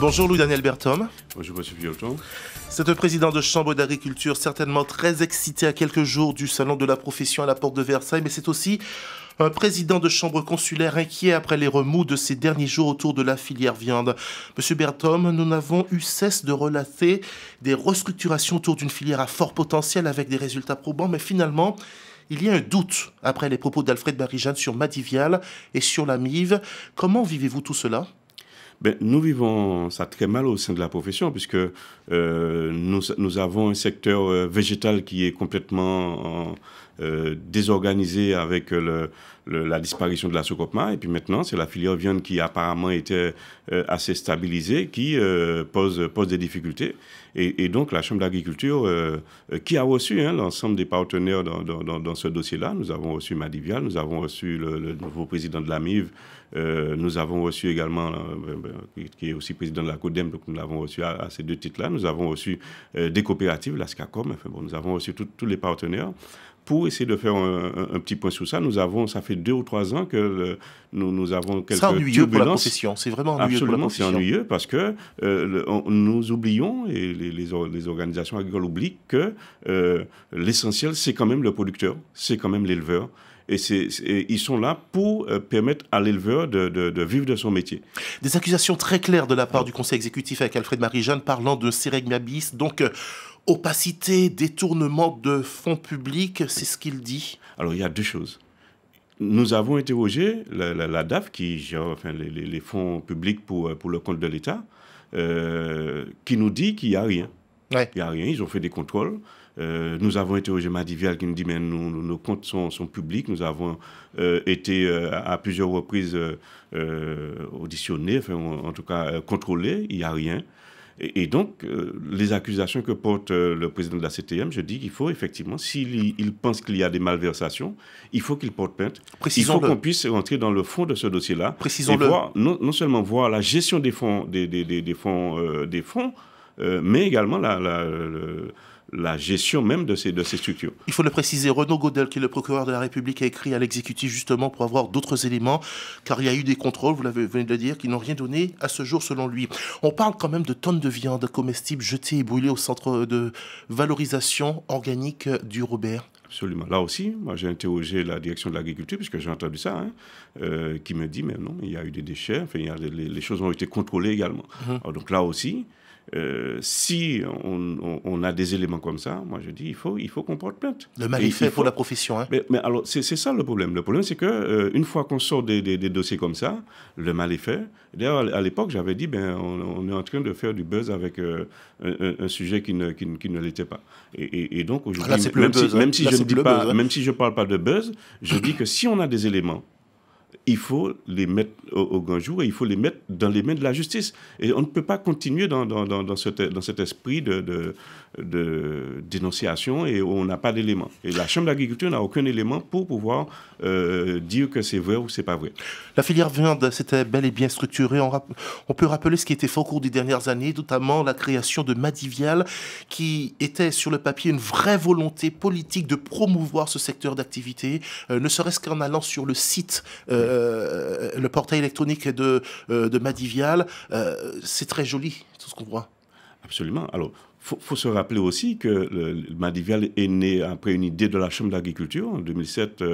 Bonjour Louis-Daniel Bertom. Bonjour Monsieur C'est un président de chambre d'agriculture certainement très excité à quelques jours du salon de la profession à la porte de Versailles, mais c'est aussi un président de chambre consulaire inquiet après les remous de ces derniers jours autour de la filière viande. Monsieur Bertom, nous n'avons eu cesse de relater des restructurations autour d'une filière à fort potentiel avec des résultats probants, mais finalement, il y a un doute après les propos d'Alfred Barijan sur Madivial et sur la MIV. Comment vivez-vous tout cela ben, nous vivons ça très mal au sein de la profession, puisque euh, nous, nous, avons un secteur euh, végétal qui est complètement euh, désorganisé avec le, la disparition de la Socopma. Et puis maintenant, c'est la filière viande qui apparemment était euh, assez stabilisée, qui euh, pose, pose des difficultés. Et, donc la Chambre d'agriculture, qui a reçu hein, l'ensemble des partenaires dans, ce dossier-là, nous avons reçu Madivial, nous avons reçu le, nouveau président de la nous avons reçu également, ben, ben, qui est aussi président de la CODEM, donc nous l'avons reçu à, ces deux titres-là, nous avons reçu des coopératives, la SCACOM, enfin bon, nous avons reçu tous les partenaires pour essayer de faire un, petit point sur ça. Nous avons, ça fait deux ou trois ans que nous, avons quelques ennuyeux pour la profession, C'est vraiment ennuyeux Absolument, c'est ennuyeux parce que euh, nous oublions et les, organisations agricoles oublient que euh, l'essentiel, c'est quand même le producteur, c'est quand même l'éleveur. Et, ils sont là pour euh, permettre à l'éleveur de, vivre de son métier. Des accusations très claires de la part du conseil exécutif avec Alfred-Marie Jeanne parlant de sireg Donc, euh, opacité, détournement de fonds publics, c'est ce qu'il dit Alors, il y a deux choses. Nous avons interrogé la, DAF, qui gère enfin, les, fonds publics pour, euh, pour le compte de l'État, qui nous dit qu'il n'y a rien. Il n'y a rien, ils ont fait des contrôles. Euh, nous avons interrogé Madivial qui nous dit, mais nos comptes sont, publics, nous avons euh, été euh, à plusieurs reprises auditionnés, en tout cas contrôlés, il n'y a rien. Et, donc, les accusations que porte le président de la CTM, je dis qu'il faut effectivement, s'il pense qu'il y a des malversations, il faut qu'il porte plainte. Précisons il faut qu'on puisse rentrer dans le fond de ce dossier-là. Précisons et non, seulement voir la gestion des fonds, des, fonds, des fonds mais également la, la gestion même de ces, de ces structures. Il faut le préciser, Renaud Godel, qui est le procureur de la République, a écrit à l'exécutif justement pour avoir d'autres éléments, car il y a eu des contrôles, vous l'avez venez de le dire, qui n'ont rien donné à ce jour selon lui. On parle quand même de tonnes de viande comestible jetée et brûlée au centre de valorisation organique du Robert. Absolument. Là aussi, moi j'ai interrogé la direction de l'agriculture, puisque j'ai entendu ça, hein, euh, qui me dit, mais non, il y a eu des déchets, enfin, les, choses ont été contrôlées également. Mhm. donc là aussi, euh, si on, a des éléments comme ça, moi je dis il faut, il faut qu'on porte plainte. Le mal est fait pour la profession. Hein. Mais, alors c'est ça le problème. Le problème c'est que euh, une fois qu'on sort des, des, dossiers comme ça, le mal est fait. D'ailleurs à l'époque j'avais dit ben on, est en train de faire du buzz avec euh, un, sujet qui ne, qui, ne l'était pas. Et, et, donc ah, aujourd'hui même, si, hein. même si je ne dis pas, hein. même si je parle pas de buzz, je dis que si on a des éléments il faut les mettre au, grand jour et il faut les mettre dans les mains de la justice. Et on ne peut pas continuer dans, dans, dans, dans cet, esprit de, de, dénonciation et on n'a pas d'éléments. Et la Chambre d'agriculture n'a aucun élément pour pouvoir euh, dire que c'est vrai ou c'est pas vrai. La filière viande, c'était bel et bien structuré. On, peut rappeler ce qui était fait au cours des dernières années, notamment la création de Madivial, qui était sur le papier une vraie volonté politique de promouvoir ce secteur d'activité, euh, ne serait-ce qu'en allant sur le site. Euh, euh, le portail électronique de, euh, Madivial, euh, c'est très joli, tout ce qu'on voit. Absolument. Alors, il faut, se rappeler aussi que Madivial est né après une idée de la Chambre d'agriculture en 2007,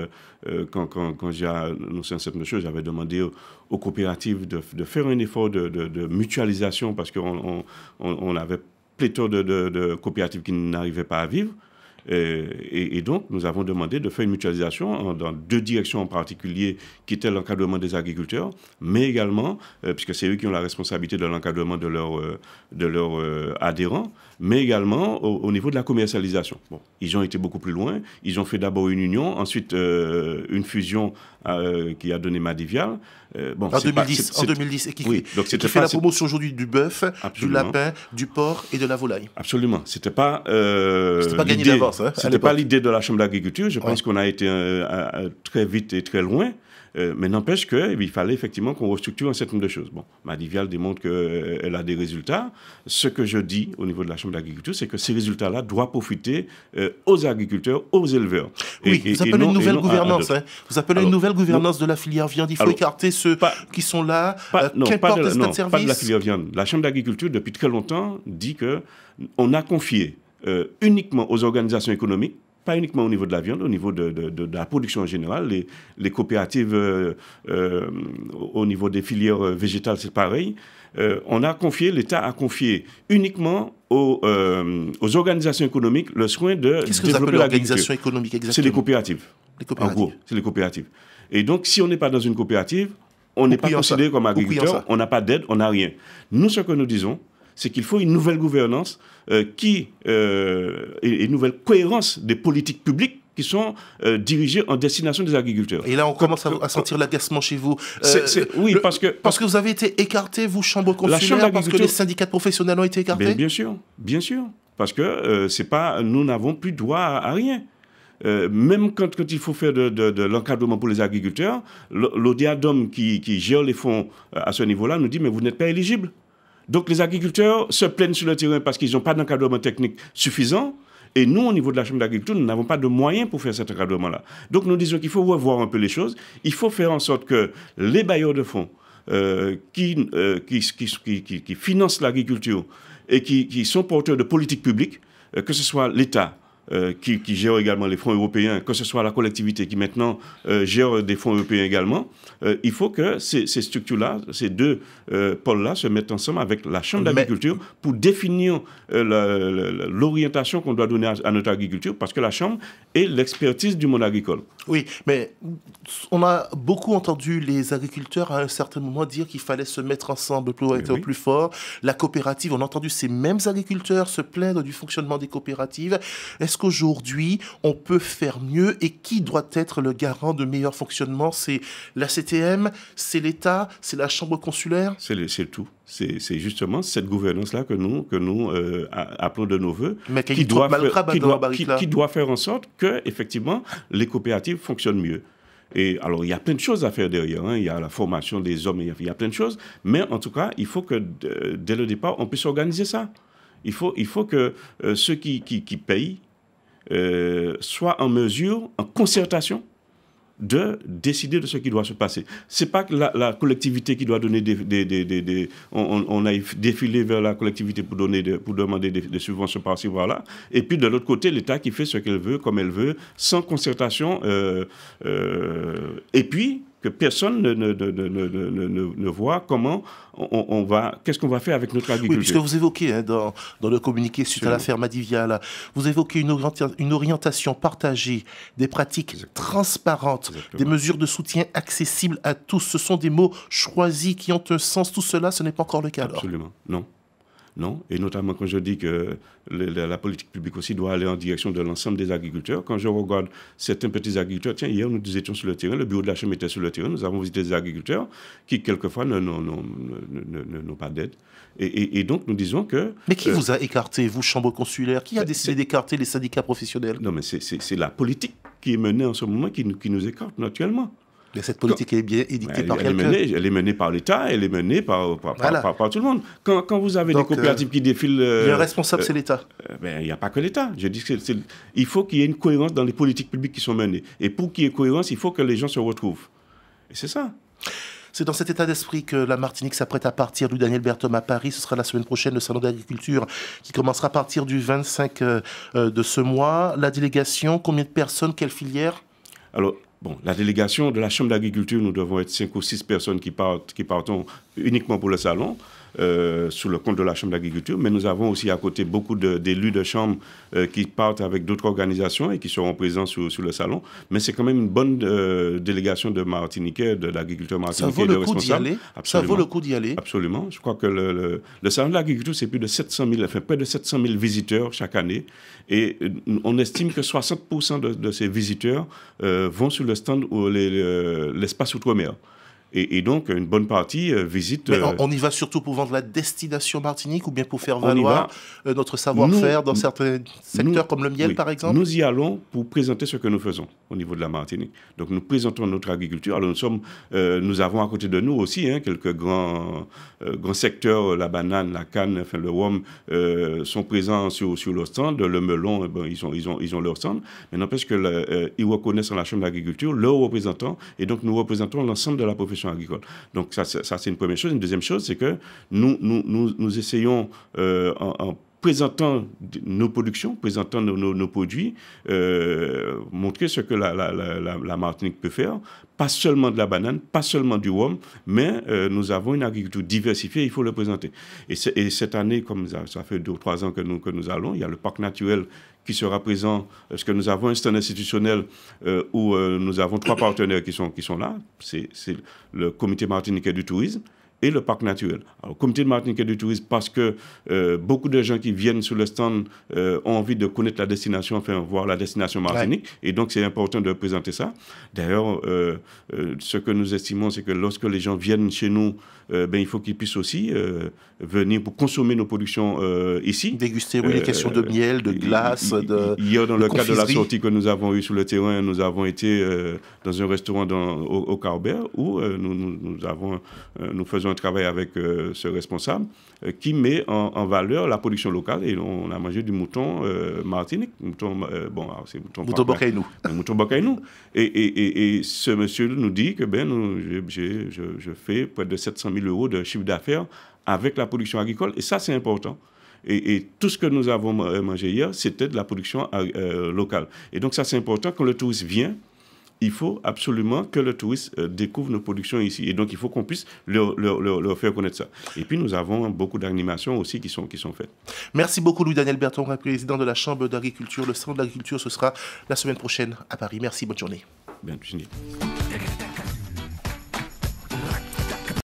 quand, quand, quand j'ai annoncé cette notion, j'avais demandé aux, coopératives de, faire un effort de, mutualisation parce qu'on avait pléthore de, coopératives qui n'arrivaient pas à vivre. Euh, et, donc, nous avons demandé de faire une mutualisation dans deux directions en particulier, qui était l'encadrement des agriculteurs, mais également, euh, puisque c'est eux qui ont la responsabilité de l'encadrement de leurs euh, adhérents, mais également au, niveau de la commercialisation. Bon, ils ont été beaucoup plus loin. Ils ont fait d'abord une union, ensuite euh, une fusion euh, qui a donné Madivial. Euh, en, 2010, en 2010, et qui, fait la promotion aujourd'hui du bœuf, du lapin, du porc et de la volaille. Absolument. C'était pas, pas hein, pas l'idée de la Chambre d'agriculture. Je pense qu'on a été très vite et très loin. Euh, mais n'empêche qu'il fallait effectivement qu'on restructure un certain nombre de choses. Bon, Madivial démontre qu'elle euh, a des résultats. Ce que je dis au niveau de la Chambre d'agriculture, c'est que ces résultats-là doivent profiter euh, aux agriculteurs, aux éleveurs. oui, vous, appelez une nouvelle gouvernance. Vous hein. appelez une nouvelle gouvernance de la filière viande. Il faut écarter ceux qui sont là, pas, non, de, de la filière viande. La Chambre d'agriculture, depuis très longtemps, dit que on a confié uniquement aux organisations économiques pas uniquement au niveau de la viande, au niveau de, la production en général. Les, les coopératives, euh, euh, au niveau des filières euh, végétales, c'est pareil. on a confié, l'État a confié uniquement aux, aux organisations économiques le soin de Qu'est-ce que vous appelez l'organisation économique exactement C'est les coopératives. Les coopératives. En gros, c'est les coopératives. Et donc, si on n'est pas dans une coopérative, on n'est pas considéré comme agriculteur, on n'a pas d'aide, on n'a rien. Nous, ce que nous disons, c'est qu'il faut une nouvelle gouvernance euh, qui, euh, et une nouvelle cohérence des politiques publiques qui sont euh, dirigées en destination des agriculteurs. Et là, on commence à, sentir l'agacement chez vous. oui, parce que... Parce que vous avez été écarté, vous, chambre consulaire, la parce que les syndicats professionnels ont été écartés ben, Bien sûr, bien sûr. Parce que c'est pas, nous n'avons plus droit à, rien. même quand, il faut faire de, l'encadrement pour les agriculteurs, l'ODIADOM qui, qui gère les fonds à ce niveau-là nous dit, mais vous n'êtes pas éligible. Donc les agriculteurs se plaignent sur le terrain parce qu'ils n'ont pas d'encadrement technique suffisant. Et nous, au niveau de la Chambre d'agriculture, nous n'avons pas de moyens pour faire cet encadrement-là. Donc nous disons qu'il faut revoir un peu les choses. Il faut faire en sorte que les bailleurs de fonds euh, euh, qui, financent l'agriculture et qui, sont porteurs de politiques publiques, euh, que ce soit l'État, euh, qui, qui, gère également les fonds européens, que ce soit la collectivité qui maintenant euh, gère des fonds européens également, euh, il faut que ces, structures-là, ces deux pôles-là se mettent ensemble avec la Chambre d'agriculture pour définir l'orientation qu'on doit donner à, notre agriculture, parce que la Chambre est l'expertise du monde agricole. Oui, mais on a beaucoup entendu les agriculteurs à un certain moment dire qu'il fallait se mettre ensemble pour être plus fort. La coopérative, on a entendu ces mêmes agriculteurs se plaindre du fonctionnement des coopératives. Est-ce qu'aujourd'hui, on peut faire mieux et qui doit être le garant de meilleur fonctionnement C'est la CTM, c'est l'État, c'est la Chambre consulaire C'est tout. C'est justement cette gouvernance-là que nous, que nous euh, appelons de nos voeux, Mais qui, doit faire, qui, doit, faire, en sorte que, effectivement, les coopératives fonctionnent mieux. Et alors, il y a plein de choses à faire derrière. Hein. Il y a la formation des hommes, il y, a, plein de choses. Mais en tout cas, il faut que euh, dès le départ, on puisse organiser ça. Il faut, il faut que euh, ceux qui, qui payent euh, soit en mesure, en concertation, de décider de ce qui doit se passer. C'est pas que la, collectivité qui doit donner des... on, a défilé vers la collectivité pour, donner pour demander des, subventions par-ci, voilà. Et puis, de l'autre côté, l'État qui fait ce qu'elle veut, comme elle veut, sans concertation. Euh, euh, et puis, personne ne, voit comment on, va, qu'est-ce qu'on va faire avec notre agriculture. Oui, puisque vous évoquez hein, dans, le communiqué suite à l'affaire Madivial, vous évoquez une, orientation partagée, des pratiques transparentes, des mesures de soutien accessibles à tous. Ce sont des mots choisis qui ont un sens. Tout cela, ce n'est pas encore le cas. Absolument, non. Non Et notamment quand je dis que la, politique publique aussi doit aller en direction de l'ensemble des agriculteurs. Quand je regarde certains petits agriculteurs, tiens, hier nous étions sur le terrain, le bureau de la Chambre était sur le terrain, nous avons visité des agriculteurs qui quelquefois n'ont pas d'aide. Et, donc nous disons que... Mais qui euh, vous a écarté, vous, chambre consulaire Qui a ben, décidé d'écarter les syndicats professionnels Non, mais c'est la politique qui est menée en ce moment qui, qui nous écarte naturellement cette politique est bien édictée par quelqu'un. Est elle est menée par l'État, elle est menée par, par, par, tout le monde. Quand, quand vous avez des coopératives euh, qui défilent... Euh, le responsable, c'est l'État. Euh, ben, il y n'y a pas que l'État. Je dis que il faut qu'il y ait une cohérence dans les politiques publiques qui sont menées. Et pour qu'il y ait cohérence, il faut que les gens se retrouvent. Et c'est ça. C'est dans cet état d'esprit que la Martinique s'apprête à partir du Daniel Berthom à Paris. Ce sera la semaine prochaine le salon d'agriculture qui commencera à partir du 25 de ce mois. La délégation, combien de personnes, quelle filière alors, Bon, la délégation de la Chambre d'agriculture, nous devons être cinq ou six personnes qui, partent, qui partons uniquement pour le salon. Euh, sous le compte de la Chambre d'agriculture, mais nous avons aussi à côté beaucoup d'élus de, Chambre euh, qui partent avec d'autres organisations et qui seront présents sur, le salon. Mais c'est quand même une bonne euh, délégation de Martiniquais, d'agriculteurs martiniquais, et de aller. Ça vaut le coup d'y aller Absolument. Je crois que le, salon de l'agriculture, c'est plus de 700 près de 700 000 visiteurs chaque année. Et on estime que 60% de, ces visiteurs vont sur le stand ou l'espace les, outre-mer. Et, donc, une bonne partie euh, visite. Mais euh, on, y va surtout pour vendre la destination Martinique ou bien pour faire valoir euh, notre savoir-faire dans certains secteurs comme le miel, par exemple Nous y allons pour présenter ce que nous faisons au niveau de la Martinique. Donc, nous présentons notre agriculture. Alors, nous, sommes, nous avons à côté de nous aussi hein, quelques grands, grands secteurs la banane, la canne, enfin, le rhum sont présents sur, sur leur stand. Le melon, eh ben, ils, ont, ils, ont, leur stand. Mais n'empêche qu'ils reconnaissent en la Chambre d'agriculture leurs représentant. Et donc, nous représentons l'ensemble de la profession agricole. Donc ça, c'est une première chose. Une deuxième chose, c'est que nous, nous, essayons euh, en présentant nos productions, présentant nos, produits, euh, montrer ce que la, Martinique peut faire, pas seulement de la banane, pas seulement du rhum, mais euh, nous avons une agriculture diversifiée, il faut le présenter. Et, cette année, comme ça, fait deux ou trois ans que nous, que nous allons, il y a le parc naturel qui sera présent, parce que nous avons un stand institutionnel euh, où nous avons trois partenaires qui sont, qui sont là, c'est le comité martiniquais du tourisme, et le parc naturel. Alors, comité de Martinique et du tourisme, parce que euh, beaucoup de gens qui viennent sur le stand euh, ont envie de connaître la destination, enfin, voir la destination Martinique. Et donc, c'est important de présenter ça. D'ailleurs, euh, ce que nous estimons, c'est que lorsque les gens viennent chez nous, ben, il faut qu'ils puissent aussi venir pour consommer nos productions ici. Déguster, oui, les questions de miel, de glace, de. Hier, dans le cadre de la sortie que nous avons eue sur le terrain, nous avons été dans un restaurant dans, au, au où nous, nous, avons, nous faisons on travaille avec euh, ce responsable euh, qui met en, valeur la production locale. Et on a mangé du mouton euh, martinique. Mouton, bon, ah, c'est mouton... Mouton Mouton Et, et, ce monsieur nous dit que ben, nous, je, fais près de 700 000 euros de chiffre d'affaires avec la production agricole. Et ça, c'est important. Et, tout ce que nous avons mangé hier, c'était de la production locale. Et donc, ça, c'est important que le touriste vient il faut absolument que le touriste euh, découvre nos productions ici. Et donc, il faut qu'on puisse leur, faire connaître ça. Et puis, nous avons beaucoup d'animations aussi qui sont, qui sont faites. Merci beaucoup, Louis-Daniel Berton, président de la Chambre d'agriculture. Le Centre de l'agriculture, ce sera la semaine prochaine à Paris. Merci, bonne journée. Bien,